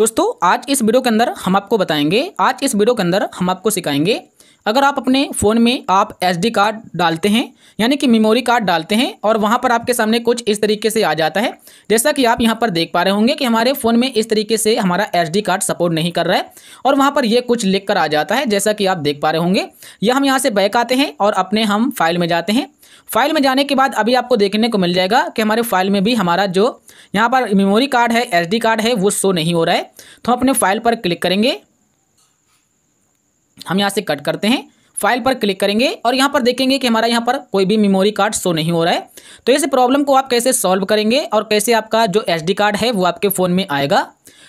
दोस्तों आज इस वीडियो के अंदर हम आपको बताएंगे आज इस वीडियो के अंदर हम आपको सिखाएंगे अगर आप अपने फ़ोन में आप एस कार्ड डालते हैं यानी कि मेमोरी कार्ड डालते हैं और वहाँ पर आपके सामने कुछ इस तरीके से आ जाता है जैसा कि आप यहाँ पर देख पा रहे होंगे कि हमारे फ़ोन में इस तरीके से हमारा एस कार्ड सपोर्ट नहीं कर रहा है और वहाँ पर ये कुछ लिख कर आ जाता है जैसा कि आप देख पा रहे होंगे यह हम यहाँ से बैक आते हैं और अपने हम फाइल में जाते हैं फाइल में जाने के बाद अभी आपको देखने को मिल जाएगा कि हमारे फाइल में भी हमारा जो यहाँ पर मेमोरी कार्ड है एस कार्ड है वो शो नहीं हो रहा है तो हम अपने फाइल पर क्लिक करेंगे हम यहाँ से कट करते हैं फाइल पर क्लिक करेंगे और यहाँ पर देखेंगे कि हमारा यहाँ पर कोई भी मेमोरी कार्ड शो नहीं हो रहा है तो ऐसे प्रॉब्लम को आप कैसे सॉल्व करेंगे और कैसे आपका जो एसडी कार्ड है वो आपके फ़ोन में आएगा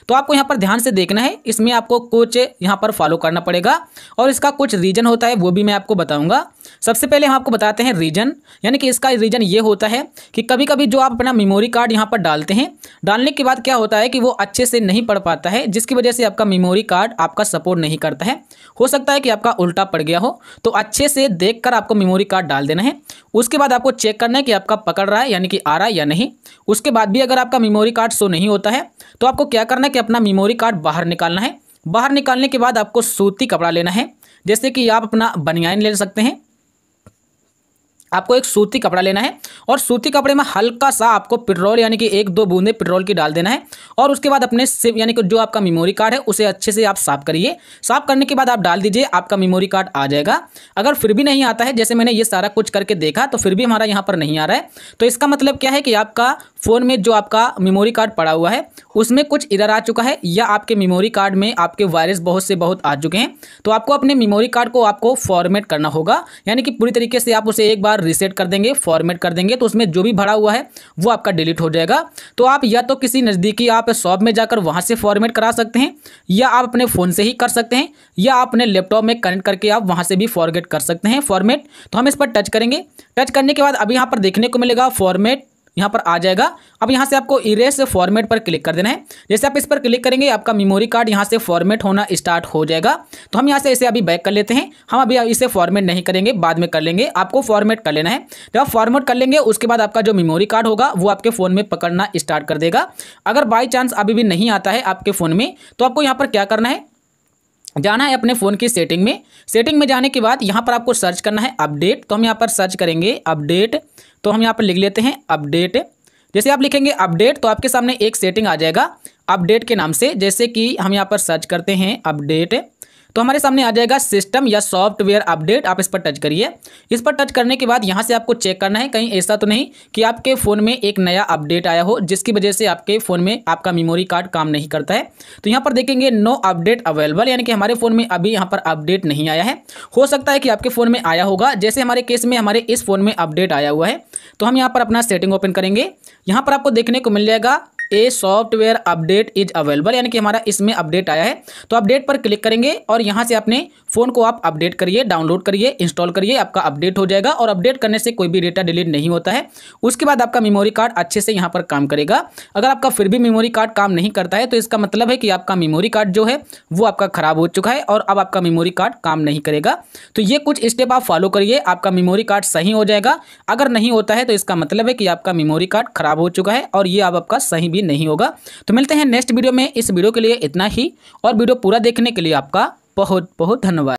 तो आपको यहाँ पर ध्यान से देखना है इसमें आपको कुछ यहाँ पर फॉलो करना पड़ेगा और इसका कुछ रीजन होता है वो भी मैं आपको बताऊँगा सबसे पहले हम आपको बताते हैं रीजन यानी कि इसका रीजन ये होता है कि कभी कभी जो आप अपना मेमोरी कार्ड यहाँ पर डालते हैं डालने के बाद क्या होता है कि वो अच्छे से नहीं पढ़ पाता है जिसकी वजह से आपका मेमोरी कार्ड आपका सपोर्ट नहीं करता है हो सकता है कि आपका उल्टा पड़ गया हो तो अच्छे से देख आपको मेमोरी कार्ड डाल देना है उसके बाद आपको चेक करना है कि आपका पकड़ रहा है यानी कि आ रहा है या नहीं उसके बाद भी अगर आपका मेमोरी कार्ड शो नहीं होता है तो आपको क्या करना है कि अपना मेमोरी कार्ड बाहर निकालना है बाहर निकालने के बाद आपको सूती कपड़ा लेना है जैसे कि आप अपना बनियान ले सकते हैं आपको एक सूती कपड़ा लेना है और सूती कपड़े में हल्का सा आपको पेट्रोल यानी कि एक दो बूंदे पेट्रोल की डाल देना है और उसके बाद अपने सिम यानी कि जो आपका मेमोरी कार्ड है उसे अच्छे से आप साफ करिए साफ करने के बाद आप डाल दीजिए आपका मेमोरी कार्ड आ जाएगा अगर फिर भी नहीं आता है जैसे मैंने ये सारा कुछ करके देखा तो फिर भी हमारा यहाँ पर नहीं आ रहा है तो इसका मतलब क्या है कि आपका फ़ोन में जो आपका मेमोरी कार्ड पड़ा हुआ है उसमें कुछ इधर आ चुका है या आपके मेमोरी कार्ड में आपके वायरस बहुत से बहुत आ चुके हैं तो आपको अपने मेमोरी कार्ड को आपको फॉर्मेट करना होगा यानी कि पूरी तरीके से आप उसे एक बार रिसेट कर देंगे फॉर्मेट कर देंगे तो उसमें जो भी भरा हुआ है वो आपका डिलीट हो जाएगा तो आप या तो किसी नज़दीकी आप शॉप में जाकर वहाँ से फॉर्मेट करा सकते हैं या आप अपने फ़ोन से ही कर सकते हैं या आप अपने लैपटॉप में कनेक्ट करके आप वहाँ से भी फॉर्मेट कर सकते हैं फॉर्मेट तो हम इस पर टच करेंगे टच करने के बाद अभी यहाँ पर देखने को मिलेगा फॉर्मेट यहाँ पर आ जाएगा अब यहाँ से आपको इरेस फॉर्मेट पर क्लिक कर देना है जैसे आप इस पर क्लिक करेंगे आपका मेमोरी कार्ड यहाँ से फॉर्मेट होना स्टार्ट हो जाएगा तो हम यहाँ से इसे अभी बैक कर लेते हैं हम अभी इसे फॉर्मेट नहीं करेंगे बाद में कर लेंगे आपको फॉर्मेट कर लेना है जब आप फॉर्मेट कर लेंगे उसके बाद आपका जो मेमोरी कार्ड होगा वो आपके फ़ोन में पकड़ना स्टार्ट कर देगा अगर बाई चांस अभी भी नहीं आता है आपके फ़ोन में तो आपको यहाँ पर क्या करना है जाना है अपने फ़ोन की सेटिंग में सेटिंग में जाने के बाद यहाँ पर आपको सर्च करना है अपडेट तो हम यहाँ पर सर्च करेंगे अपडेट तो हम यहाँ पर लिख लेते हैं अपडेट जैसे आप लिखेंगे अपडेट तो आपके सामने एक सेटिंग आ जाएगा अपडेट के नाम से जैसे कि हम यहाँ पर सर्च करते हैं अपडेट तो हमारे सामने आ जाएगा सिस्टम या सॉफ्टवेयर अपडेट आप इस पर टच करिए इस पर टच करने के बाद यहाँ से आपको चेक करना है कहीं ऐसा तो नहीं कि आपके फ़ोन में एक नया अपडेट आया हो जिसकी वजह से आपके फ़ोन में आपका मेमोरी कार्ड काम नहीं करता है तो यहाँ पर देखेंगे नो अपडेट अवेलेबल यानी कि हमारे फ़ोन में अभी यहाँ पर अपडेट नहीं आया है हो सकता है कि आपके फ़ोन में आया होगा जैसे हमारे केस में हमारे इस फ़ोन में अपडेट आया हुआ है तो हम यहाँ पर अपना सेटिंग ओपन करेंगे यहाँ पर आपको देखने को मिल जाएगा a software update is available यानी कि हमारा इसमें अपडेट आया है तो अपडेट पर क्लिक करेंगे और यहाँ से अपने फ़ोन को आप अपडेट करिए डाउनलोड करिए इंस्टॉल करिए आपका अपडेट हो जाएगा और अपडेट करने से कोई भी डेटा डिलीट नहीं होता है उसके बाद आपका मेमोरी कार्ड अच्छे से यहाँ पर काम करेगा अगर आपका फिर भी मेमोरी कार्ड काम नहीं करता है तो इसका मतलब है कि आपका मेमोरी कार्ड जो है वो आपका ख़राब हो चुका है और अब आपका मेमोरी कार्ड काम नहीं करेगा तो ये कुछ स्टेप आप फॉलो करिए आपका मेमोरी कार्ड सही हो जाएगा अगर नहीं होता है तो इसका मतलब है कि आपका मेमोरी कार्ड खराब हो चुका है और ये आपका सही भी भी नहीं होगा तो मिलते हैं नेक्स्ट वीडियो में इस वीडियो के लिए इतना ही और वीडियो पूरा देखने के लिए आपका बहुत बहुत धन्यवाद